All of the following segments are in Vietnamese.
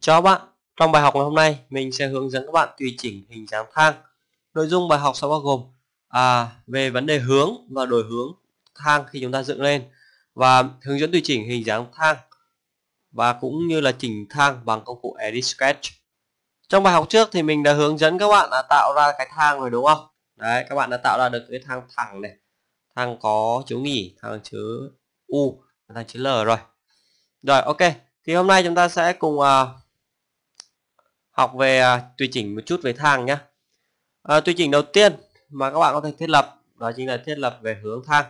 cho bạn, trong bài học ngày hôm nay mình sẽ hướng dẫn các bạn tùy chỉnh hình dáng thang. Nội dung bài học sẽ bao gồm à, về vấn đề hướng và đổi hướng thang khi chúng ta dựng lên và hướng dẫn tùy chỉnh hình dáng thang và cũng như là chỉnh thang bằng công cụ Edit Sketch. Trong bài học trước thì mình đã hướng dẫn các bạn là tạo ra cái thang rồi đúng không? Đấy, các bạn đã tạo ra được cái thang thẳng này, thang có chữ nghỉ, thang chứa U, thang chứa L rồi. Rồi, ok. Thì hôm nay chúng ta sẽ cùng uh, học về à, tùy chỉnh một chút về thang nhé à, tùy chỉnh đầu tiên mà các bạn có thể thiết lập đó chính là thiết lập về hướng thang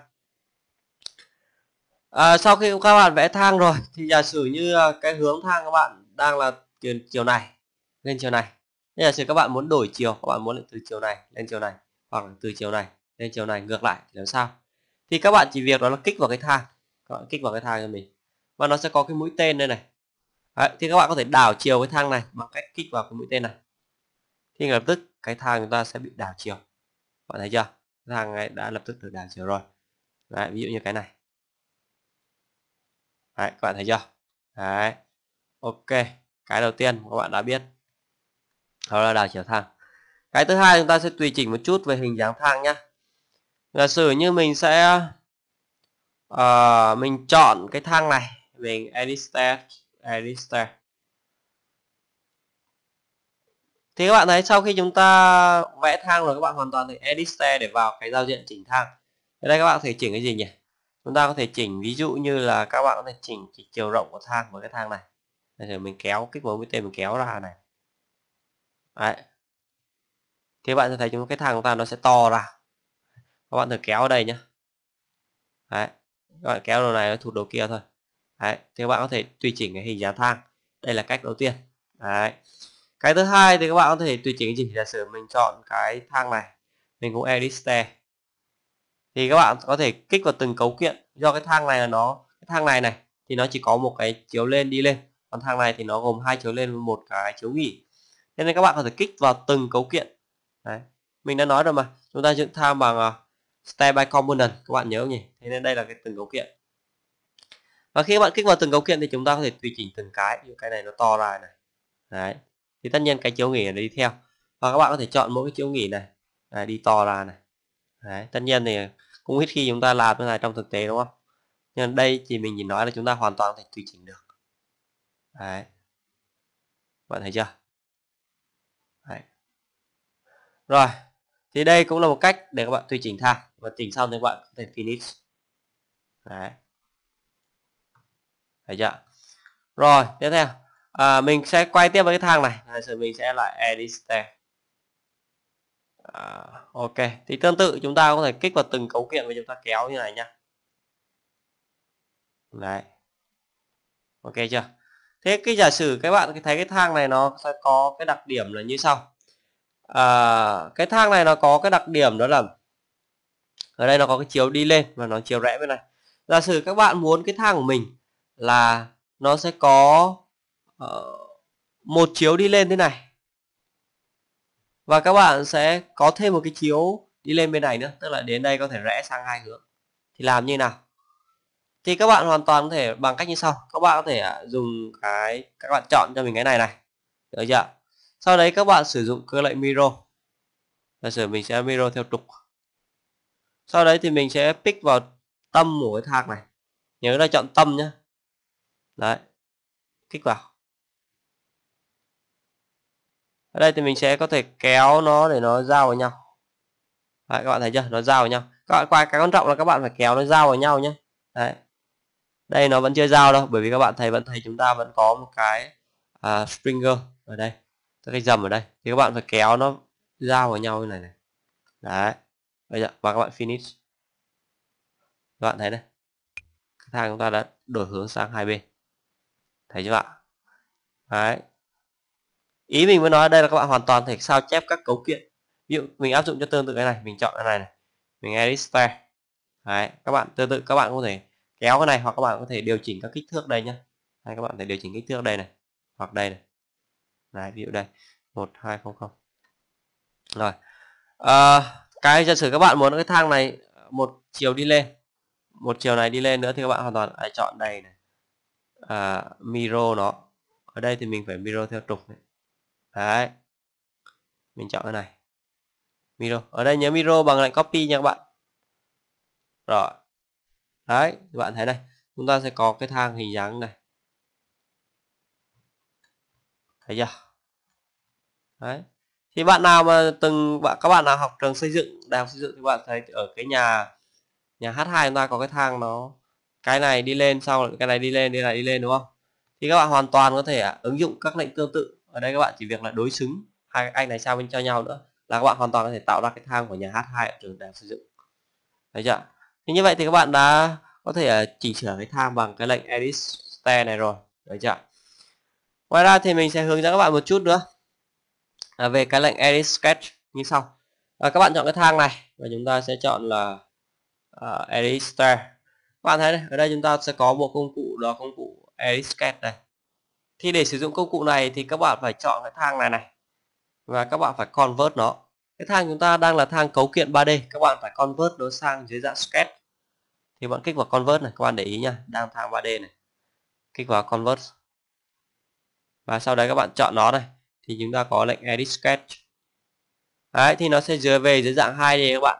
à, sau khi các bạn vẽ thang rồi thì giả sử như à, cái hướng thang các bạn đang là chiều chiều này lên chiều này nên giả sử các bạn muốn đổi chiều các bạn muốn từ chiều này lên chiều này hoặc là từ chiều này lên chiều này ngược lại làm sao thì các bạn chỉ việc đó là kích vào cái thang các bạn kích vào cái thang cho mình và nó sẽ có cái mũi tên đây này Đấy, thì các bạn có thể đảo chiều cái thang này bằng cách kích vào cái mũi tên này thì lập tức cái thang chúng ta sẽ bị đảo chiều bạn thấy chưa cái thang này đã lập tức được đảo chiều rồi Đấy, ví dụ như cái này Đấy, các bạn thấy chưa Đấy. ok cái đầu tiên các bạn đã biết đó là đảo chiều thang cái thứ hai chúng ta sẽ tùy chỉnh một chút về hình dáng thang nhá giả sử như mình sẽ uh, mình chọn cái thang này mình edit state Arista thì các bạn thấy sau khi chúng ta vẽ thang rồi các bạn hoàn toàn thể edit style để vào cái giao diện chỉnh thang ở đây các bạn có thể chỉnh cái gì nhỉ chúng ta có thể chỉnh ví dụ như là các bạn có thể chỉnh cái chiều rộng của thang với cái thang này bây giờ mình kéo kích vào mũi tên mình kéo ra này đấy thì các bạn sẽ thấy chúng cái thang của ta nó sẽ to ra các bạn thử kéo ở đây nhé. đấy các bạn kéo đầu này nó thụt đầu kia thôi Đấy, thì các bạn có thể tùy chỉnh cái hình giá thang đây là cách đầu tiên Đấy. cái thứ hai thì các bạn có thể tùy chỉnh chỉnh giả sử mình chọn cái thang này mình cũng edit stair thì các bạn có thể kích vào từng cấu kiện do cái thang này là nó cái thang này này thì nó chỉ có một cái chiếu lên đi lên còn thang này thì nó gồm hai chiếu lên một cái chiếu nghỉ thế nên các bạn có thể kích vào từng cấu kiện Đấy. mình đã nói rồi mà chúng ta dựng thang bằng uh, ờ, stair by component các bạn nhớ nhỉ thế nên đây là cái từng cấu kiện và khi bạn kích vào từng cấu kiện thì chúng ta có thể tùy chỉnh từng cái như cái này nó to ra này đấy thì tất nhiên cái chiếu nghỉ này đi theo và các bạn có thể chọn mỗi cái chiếu nghỉ này đấy, đi to ra này đấy tất nhiên thì cũng ít khi chúng ta làm cái này trong thực tế đúng không nhưng đây thì mình chỉ nói là chúng ta hoàn toàn có thể tùy chỉnh được đấy bạn thấy chưa đấy. rồi thì đây cũng là một cách để các bạn tùy chỉnh thang và chỉnh xong thì các bạn có thể finish đấy thấy chưa rồi tiếp theo à, mình sẽ quay tiếp với cái thang này à, rồi mình sẽ lại edit style à, ok thì tương tự chúng ta có thể kích vào từng cấu kiện và chúng ta kéo như này nhá đấy ok chưa thế cái giả sử các bạn thấy cái thang này nó sẽ có cái đặc điểm là như sau à, cái thang này nó có cái đặc điểm đó là ở đây nó có cái chiều đi lên và nó chiều rẽ bên này giả sử các bạn muốn cái thang của mình là nó sẽ có uh, một chiếu đi lên thế này và các bạn sẽ có thêm một cái chiếu đi lên bên này nữa tức là đến đây có thể rẽ sang hai hướng thì làm như nào thì các bạn hoàn toàn có thể bằng cách như sau các bạn có thể à, dùng cái các bạn chọn cho mình cái này này được chưa sau đấy các bạn sử dụng cơ lệnh miro giả sử mình sẽ miro theo trục sau đấy thì mình sẽ pick vào tâm của cái thang này nhớ là chọn tâm nhé đấy kích vào ở đây thì mình sẽ có thể kéo nó để nó giao vào nhau đấy, các bạn thấy chưa nó giao vào nhau các bạn qua cái quan trọng là các bạn phải kéo nó giao vào nhau nhé đấy đây nó vẫn chưa giao đâu bởi vì các bạn thấy vẫn thấy chúng ta vẫn có một cái uh, à, springer ở đây cái dầm ở đây thì các bạn phải kéo nó giao vào nhau như này này đấy bây giờ và các bạn finish các bạn thấy này cái thang chúng ta đã đổi hướng sang hai bên thấy chưa ạ đấy ý mình muốn nói đây là các bạn hoàn toàn thể sao chép các cấu kiện ví dụ mình áp dụng cho tương tự cái này mình chọn cái này này mình edit style đấy các bạn tương tự các bạn có thể kéo cái này hoặc các bạn có thể điều chỉnh các kích thước đây nhá hay các bạn có thể điều chỉnh kích thước đây này hoặc đây này đấy, ví dụ đây một hai không không rồi à, cái giả sử các bạn muốn cái thang này một chiều đi lên một chiều này đi lên nữa thì các bạn hoàn toàn hãy chọn đây này à, miro nó ở đây thì mình phải miro theo trục này. đấy mình chọn cái này miro ở đây nhớ miro bằng lệnh copy nha các bạn rồi đấy các bạn thấy này chúng ta sẽ có cái thang hình dáng này thấy chưa đấy thì bạn nào mà từng bạn các bạn nào học trường xây dựng đào xây dựng thì bạn thấy ở cái nhà nhà H2 chúng ta có cái thang nó cái này đi lên sau cái này đi lên đi là đi lên đúng không thì các bạn hoàn toàn có thể à, ứng dụng các lệnh tương tự ở đây các bạn chỉ việc là đối xứng hai cái anh này sao bên cho nhau nữa là các bạn hoàn toàn có thể tạo ra cái thang của nhà H2 ở trường đại học xây dựng thấy chưa thì như vậy thì các bạn đã có thể à, chỉnh sửa cái thang bằng cái lệnh edit stair này rồi đấy chưa ngoài ra thì mình sẽ hướng dẫn các bạn một chút nữa à, về cái lệnh edit sketch như sau à, các bạn chọn cái thang này và chúng ta sẽ chọn là uh, edit stair bạn thấy đây, ở đây chúng ta sẽ có một công cụ đó công cụ Erisket này thì để sử dụng công cụ này thì các bạn phải chọn cái thang này này và các bạn phải convert nó cái thang chúng ta đang là thang cấu kiện 3D các bạn phải convert nó sang dưới dạng sketch thì bạn kích vào convert này các bạn để ý nha đang thang 3D này kích vào convert và sau đấy các bạn chọn nó này thì chúng ta có lệnh edit sketch đấy thì nó sẽ dưới về dưới dạng 2D các bạn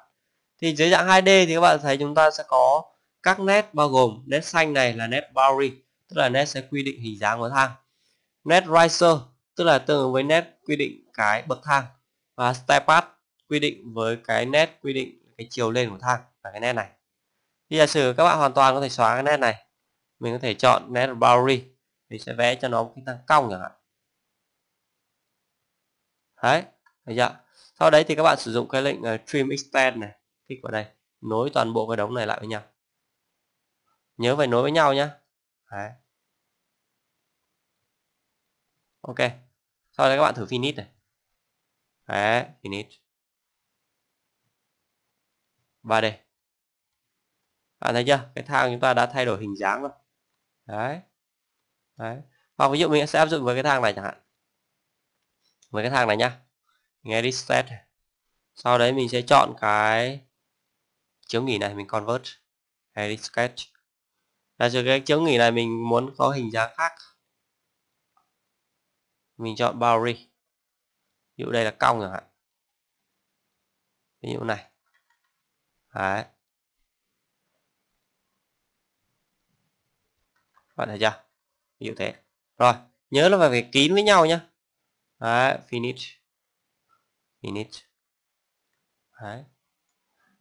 thì dưới dạng 2D thì các bạn thấy chúng ta sẽ có các nét bao gồm nét xanh này là nét boundary tức là nét sẽ quy định hình dáng của thang nét riser tức là tương ứng với nét quy định cái bậc thang và step path quy định với cái nét quy định cái chiều lên của thang là cái nét này thì giả sử các bạn hoàn toàn có thể xóa cái nét này mình có thể chọn nét boundary thì sẽ vẽ cho nó một cái thang cong chẳng hạn đấy thấy chưa sau đấy thì các bạn sử dụng cái lệnh ờ, trim extend này kích vào đây nối toàn bộ cái đống này lại với nhau nhớ phải nối với nhau nhé Đấy. ok sau đấy các bạn thử finish này Đấy, finish và đây, bạn thấy chưa cái thang chúng ta đã thay đổi hình dáng rồi đấy đấy hoặc ví dụ mình sẽ áp dụng với cái thang này chẳng hạn với cái thang này nhá mình edit sau đấy mình sẽ chọn cái chiếu nghỉ này mình convert edit sketch là trừ cái chiếu nghỉ này mình muốn có hình dáng khác mình chọn boundary ví dụ đây là cong chẳng hạn ví dụ này đấy bạn thấy chưa ví dụ thế rồi nhớ là phải kín với nhau nhá đấy finish finish đấy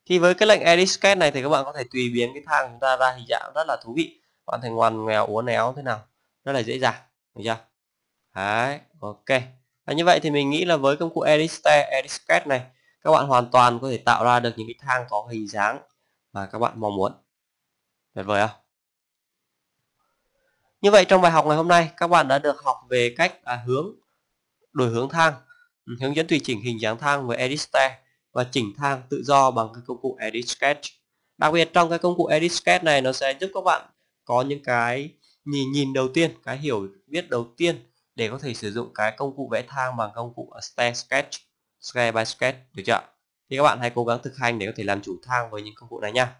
thì với cái lệnh edit sketch này thì các bạn có thể tùy biến cái thang chúng ta ra hình dạng rất là thú vị bạn thành ngoằn nghèo uốn éo thế nào rất là dễ dàng được chưa đấy ok và như vậy thì mình nghĩ là với công cụ edit edit sketch này các bạn hoàn toàn có thể tạo ra được những cái thang có hình dáng mà các bạn mong muốn tuyệt vời không như vậy trong bài học ngày hôm nay các bạn đã được học về cách à, hướng đổi hướng thang ừ, hướng dẫn tùy chỉnh hình dáng thang với edit và chỉnh thang tự do bằng các công cụ Edit Sketch. Đặc biệt trong cái công cụ Edit Sketch này nó sẽ giúp các bạn có những cái nhìn nhìn đầu tiên, cái hiểu biết đầu tiên để có thể sử dụng cái công cụ vẽ thang bằng công cụ Stair Sketch, Stair by Sketch, được chưa? Thì các bạn hãy cố gắng thực hành để có thể làm chủ thang với những công cụ này nha.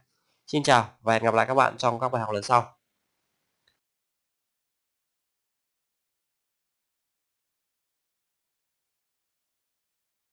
Xin chào và hẹn gặp lại các bạn trong các bài học lần sau.